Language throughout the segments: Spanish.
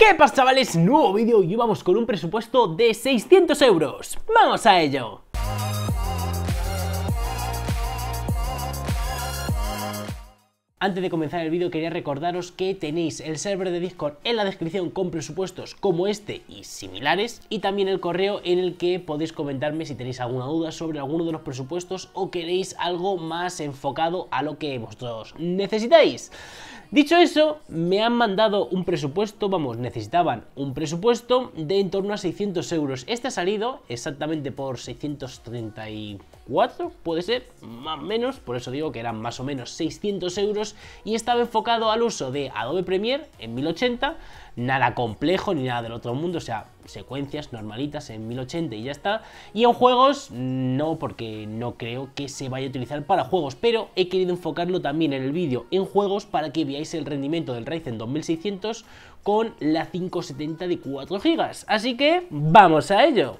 ¿Qué pasa chavales? Nuevo vídeo y vamos con un presupuesto de 600 euros. ¡Vamos a ello! Antes de comenzar el vídeo quería recordaros que tenéis el server de Discord en la descripción con presupuestos como este y similares y también el correo en el que podéis comentarme si tenéis alguna duda sobre alguno de los presupuestos o queréis algo más enfocado a lo que vosotros necesitáis. Dicho eso, me han mandado un presupuesto, vamos, necesitaban un presupuesto de en torno a 600 euros. Este ha salido exactamente por 630 puede ser, más o menos, por eso digo que eran más o menos 600 euros y estaba enfocado al uso de Adobe Premiere en 1080, nada complejo ni nada del otro mundo, o sea, secuencias normalitas en 1080 y ya está. Y en juegos, no, porque no creo que se vaya a utilizar para juegos, pero he querido enfocarlo también en el vídeo en juegos para que veáis el rendimiento del Ryzen 2600 con la 570 de 4 GB. Así que, ¡vamos a ello!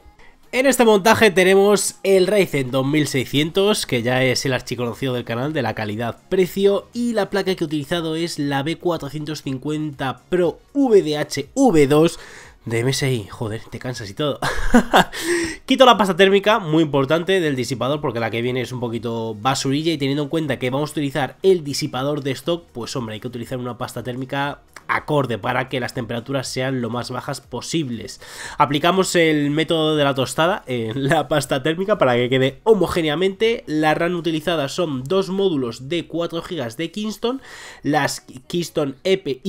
En este montaje tenemos el Ryzen 2600, que ya es el archiconocido del canal de la calidad-precio, y la placa que he utilizado es la B450 Pro VDH V2, de MSI. Joder, te cansas y todo. Quito la pasta térmica, muy importante, del disipador, porque la que viene es un poquito basurilla y teniendo en cuenta que vamos a utilizar el disipador de stock, pues hombre, hay que utilizar una pasta térmica acorde para que las temperaturas sean lo más bajas posibles. Aplicamos el método de la tostada en la pasta térmica para que quede homogéneamente. La RAM utilizada son dos módulos de 4 GB de Kingston, las Kingston EP,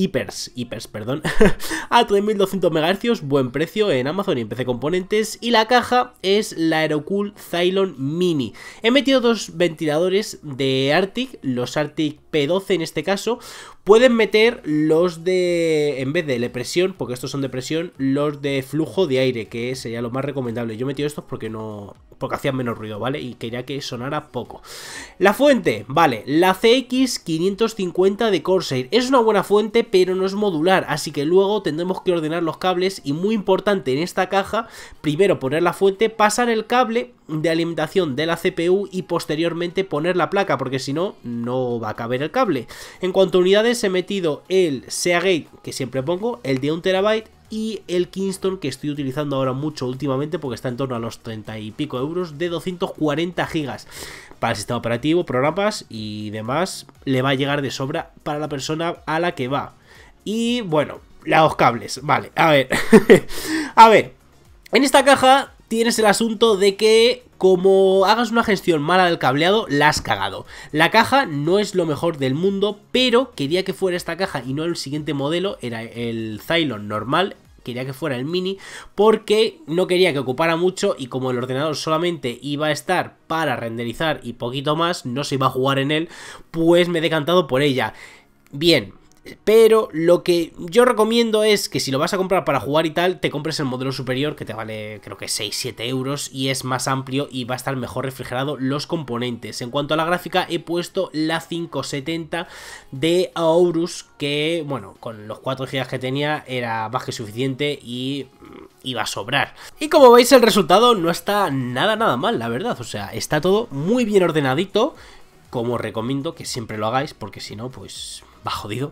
perdón, a 3200 MHz buen precio en Amazon y en PC Componentes. Y la caja es la Aerocool Cylon Mini. He metido dos ventiladores de Arctic, los Arctic P12 en este caso. Pueden meter los de, en vez de, depresión, presión, porque estos son de presión, los de flujo de aire, que sería lo más recomendable. Yo he metido estos porque no, porque hacía menos ruido, ¿vale? Y quería que sonara poco. La fuente, vale, la CX550 de Corsair. Es una buena fuente, pero no es modular, así que luego tendremos que ordenar los cables y muy importante en esta caja, primero poner la fuente, pasar el cable de alimentación de la CPU y posteriormente poner la placa, porque si no, no va a caber el cable. En cuanto a unidades he metido el Seagate, que siempre pongo, el de 1TB y el Kingston que estoy utilizando ahora mucho últimamente porque está en torno a los 30 y pico euros de 240 gigas para el sistema operativo, programas y demás le va a llegar de sobra para la persona a la que va y bueno, los cables, vale, a ver a ver, en esta caja tienes el asunto de que como hagas una gestión mala del cableado, la has cagado. La caja no es lo mejor del mundo, pero quería que fuera esta caja y no el siguiente modelo, era el Zylon normal, quería que fuera el mini porque no quería que ocupara mucho y como el ordenador solamente iba a estar para renderizar y poquito más, no se iba a jugar en él, pues me he decantado por ella. Bien, pero lo que yo recomiendo es que si lo vas a comprar para jugar y tal, te compres el modelo superior que te vale creo que 6-7 euros y es más amplio y va a estar mejor refrigerado los componentes. En cuanto a la gráfica he puesto la 570 de Aorus que bueno, con los 4 GB que tenía era más que suficiente y mm, iba a sobrar. Y como veis el resultado no está nada nada mal la verdad, o sea, está todo muy bien ordenadito como recomiendo que siempre lo hagáis, porque si no, pues va jodido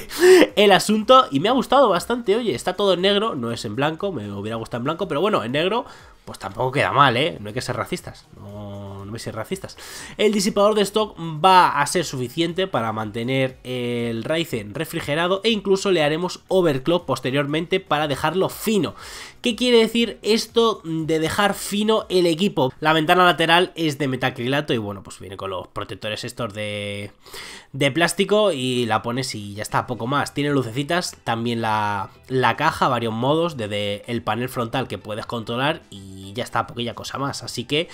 el asunto. Y me ha gustado bastante, oye, está todo en negro, no es en blanco, me hubiera gustado en blanco, pero bueno, en negro, pues tampoco queda mal, ¿eh? No hay que ser racistas, no no me racistas. El disipador de stock va a ser suficiente para mantener el Ryzen refrigerado e incluso le haremos overclock posteriormente para dejarlo fino. ¿Qué quiere decir esto de dejar fino el equipo? La ventana lateral es de metacrilato y bueno, pues viene con los protectores estos de, de plástico y la pones y ya está, poco más. Tiene lucecitas, también la, la caja, varios modos, desde el panel frontal que puedes controlar y ya está, poquilla cosa más. Así que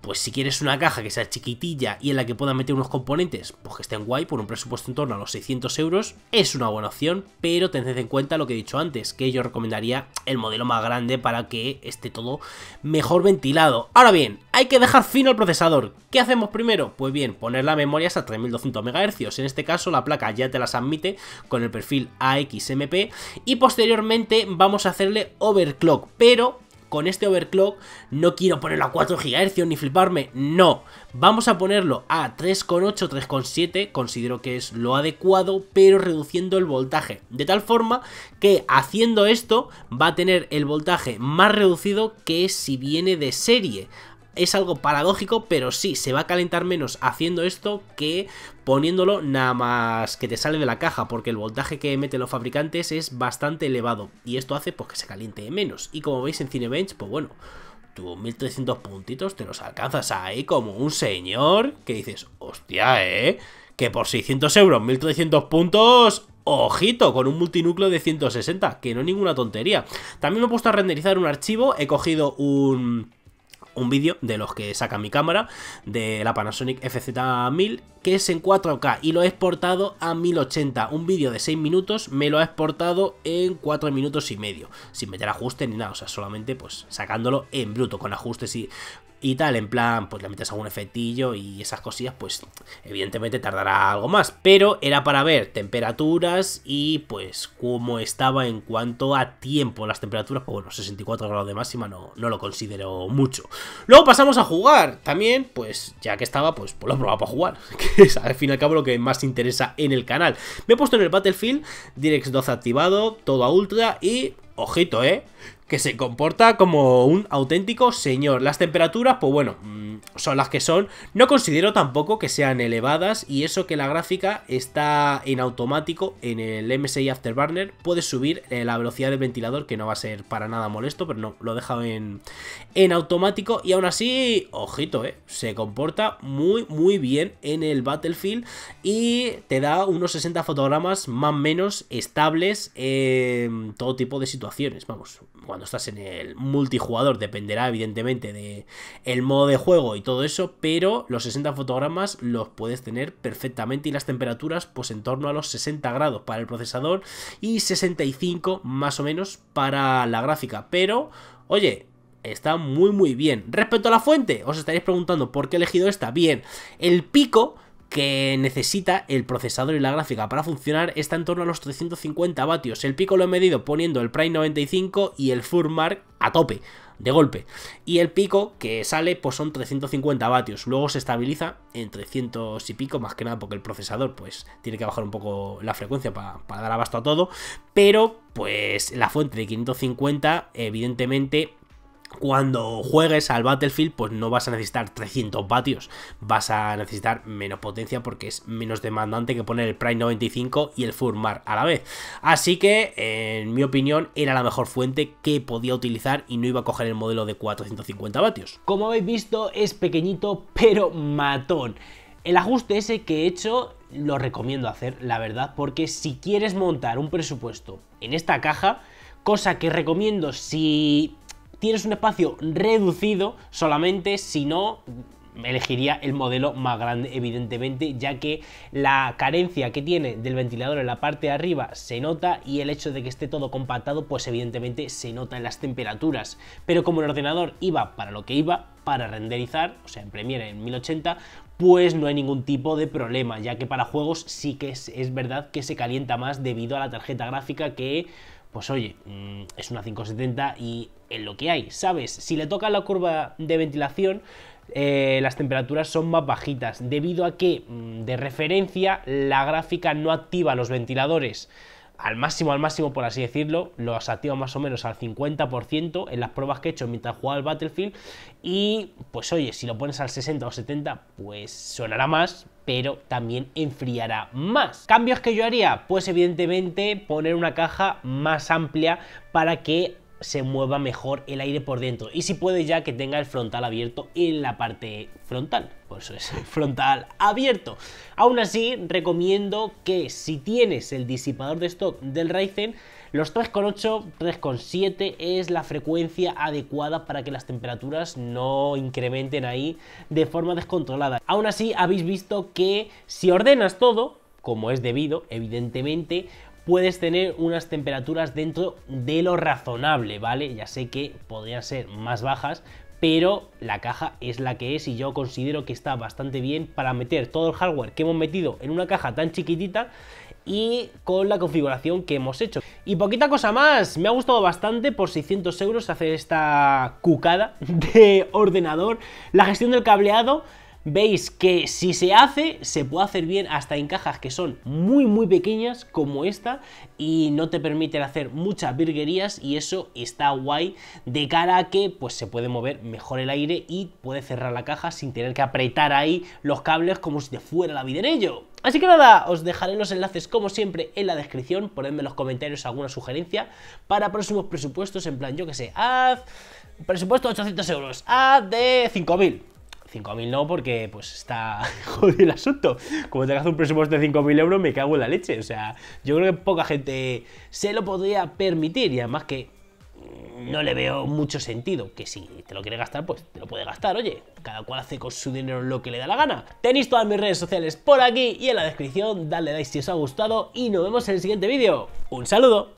pues si quieres una caja que sea chiquitilla y en la que pueda meter unos componentes, pues que estén guay por un presupuesto en torno a los 600 euros, es una buena opción, pero tened en cuenta lo que he dicho antes, que yo recomendaría el modelo más grande para que esté todo mejor ventilado. Ahora bien, hay que dejar fino el procesador. ¿Qué hacemos primero? Pues bien, poner la memoria a 3200 MHz, en este caso la placa ya te las admite con el perfil AXMP y posteriormente vamos a hacerle overclock, pero con este overclock no quiero ponerlo a 4 GHz ni fliparme, no, vamos a ponerlo a 3,8, 3,7, considero que es lo adecuado, pero reduciendo el voltaje, de tal forma que haciendo esto va a tener el voltaje más reducido que si viene de serie, es algo paradójico, pero sí, se va a calentar menos haciendo esto que poniéndolo nada más que te sale de la caja, porque el voltaje que meten los fabricantes es bastante elevado, y esto hace pues que se caliente menos. Y como veis en Cinebench, pues bueno, tus 1300 puntitos te los alcanzas ahí como un señor que dices, hostia, ¿eh? Que por 600 euros, 1300 puntos, ojito, con un multinúcleo de 160, que no es ninguna tontería. También me he puesto a renderizar un archivo, he cogido un un vídeo de los que saca mi cámara, de la Panasonic FZ1000, que es en 4K y lo he exportado a 1080. Un vídeo de 6 minutos me lo ha exportado en 4 minutos y medio, sin meter ajustes ni nada, o sea, solamente pues sacándolo en bruto, con ajustes y y tal, en plan, pues le metes algún efectillo y esas cosillas, pues evidentemente tardará algo más. Pero era para ver temperaturas y pues cómo estaba en cuanto a tiempo las temperaturas, pues bueno, 64 grados de máxima no, lo considero mucho. Luego pasamos a jugar, también, pues ya que estaba, pues, pues lo lo probado para jugar, que es al fin y al cabo lo que más interesa en el canal. Me he puesto en el Battlefield, Direct 2 activado, todo a ultra y, ojito, eh, que se comporta como un auténtico señor. Las temperaturas, pues bueno, mm, son las que son. No considero tampoco que sean elevadas y eso que la gráfica está en automático en el MSI Afterburner. Puedes subir eh, la velocidad del ventilador, que no va a ser para nada molesto, pero no, lo he dejado en, automático. Y aún así, ojito, eh, se comporta muy, muy bien en el Battlefield y te da unos 60 fotogramas más o menos estables en todo tipo de situaciones. Vamos, cuando estás en el multijugador dependerá evidentemente de el modo de juego y todo eso, pero los 60 fotogramas los puedes tener perfectamente y las temperaturas pues en torno a los 60 grados para el procesador y 65 más o menos para la gráfica, pero oye, está muy muy bien. Respecto a la fuente, os estaréis preguntando por qué he elegido esta. Bien, el pico que necesita el procesador y la gráfica para funcionar está en torno a los 350 vatios. El pico lo he medido poniendo el Prime 95 y el Furmark a tope, de golpe. Y el pico que sale pues son 350 vatios. Luego se estabiliza en 300 y pico, más que nada porque el procesador pues tiene que bajar un poco la frecuencia para, para dar abasto a todo. Pero pues la fuente de 550 evidentemente cuando juegues al Battlefield, pues no vas a necesitar 300 vatios, vas a necesitar menos potencia porque es menos demandante que poner el Prime 95 y el Furmar a la vez. Así que, en mi opinión, era la mejor fuente que podía utilizar y no iba a coger el modelo de 450 vatios. Como habéis visto, es pequeñito pero matón. El ajuste ese que he hecho lo recomiendo hacer, la verdad, porque si quieres montar un presupuesto en esta caja, cosa que recomiendo si tienes un espacio reducido solamente si no elegiría el modelo más grande evidentemente ya que la carencia que tiene del ventilador en la parte de arriba se nota y el hecho de que esté todo compactado pues evidentemente se nota en las temperaturas pero como el ordenador iba para lo que iba para renderizar, o sea en Premiere en 1080 pues no hay ningún tipo de problema ya que para juegos sí que es, es verdad que se calienta más debido a la tarjeta gráfica que pues oye, mm, es una 570 y en lo que hay, ¿sabes? Si le toca la curva de ventilación, eh, las temperaturas son más bajitas, debido a que, mm, de referencia, la gráfica no activa los ventiladores al máximo, al máximo, por así decirlo, los activo más o menos al 50% en las pruebas que he hecho mientras jugaba al Battlefield. Y pues oye, si lo pones al 60 o 70, pues sonará más, pero también enfriará más. ¿Cambios que yo haría? Pues evidentemente poner una caja más amplia para que se mueva mejor el aire por dentro. Y si puede ya que tenga el frontal abierto en la parte frontal. Por eso es frontal abierto. Aún así, recomiendo que si tienes el disipador de stock del Ryzen, los 3,8, 3,7 es la frecuencia adecuada para que las temperaturas no incrementen ahí de forma descontrolada. Aún así, habéis visto que si ordenas todo, como es debido, evidentemente, puedes tener unas temperaturas dentro de lo razonable, ¿vale? Ya sé que podrían ser más bajas, pero la caja es la que es y yo considero que está bastante bien para meter todo el hardware que hemos metido en una caja tan chiquitita y con la configuración que hemos hecho. Y poquita cosa más, me ha gustado bastante por 600 euros hacer esta cucada de ordenador, la gestión del cableado, veis que si se hace, se puede hacer bien hasta en cajas que son muy muy pequeñas como esta y no te permiten hacer muchas virguerías y eso está guay de cara a que pues se puede mover mejor el aire y puede cerrar la caja sin tener que apretar ahí los cables como si te fuera la vida en ello. Así que nada, os dejaré los enlaces como siempre en la descripción, ponedme en los comentarios alguna sugerencia para próximos presupuestos, en plan, yo que sé, haz presupuesto 800 euros, haz de 5000, 5.000 no, porque pues está jodido el asunto. Como te hagas un presupuesto de 5.000 euros, me cago en la leche. O sea, yo creo que poca gente se lo podría permitir y además que no le veo mucho sentido. Que si te lo quiere gastar, pues te lo puede gastar, oye. Cada cual hace con su dinero lo que le da la gana. Tenéis todas mis redes sociales por aquí y en la descripción. Dale like si os ha gustado y nos vemos en el siguiente vídeo. ¡Un saludo!